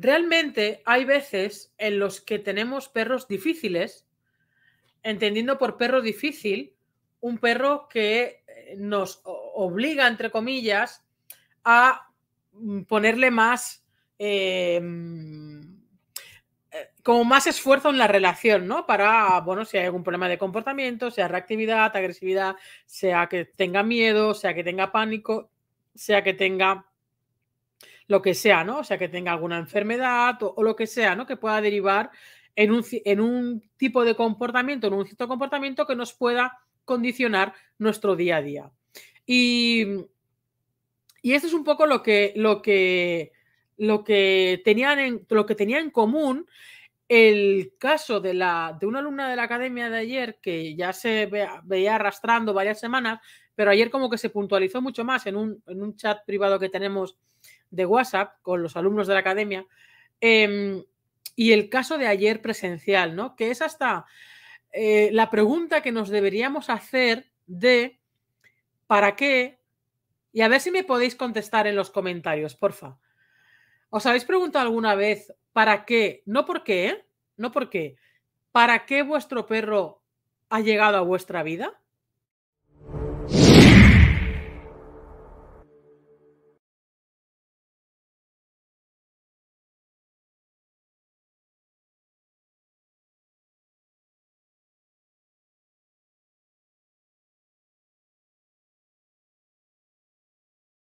Realmente hay veces en los que tenemos perros difíciles, entendiendo por perro difícil un perro que eh, nos obliga, entre comillas, a mm, ponerle más, em, eh, como más esfuerzo en la relación, ¿no? Para, bueno, si hay algún problema de comportamiento, sea reactividad, agresividad, sea que tenga miedo, sea que tenga pánico, sea que tenga lo que sea, ¿no? O sea, que tenga alguna enfermedad o, lo que sea, ¿no? Que pueda derivar en un, tipo de comportamiento, en un cierto comportamiento que nos pueda condicionar nuestro día a día. Y, y esto es un poco lo que, lo que, lo que, tenían, en, lo que tenía en común el caso de, una alumna de la academia de ayer que ya se veía arrastrando varias semanas, pero ayer como que se puntualizó mucho más en un, chat privado que tenemos de WhatsApp con los alumnos de la academia. Em, y el caso de ayer presencial, ¿no? Que es hasta eh, la pregunta que nos deberíamos hacer de ¿para qué? Y a ver si me podéis contestar en los comentarios, porfa. ¿Os habéis preguntado alguna vez ¿Para qué? No por qué, no porque para qué vuestro perro ha llegado a vuestra vida,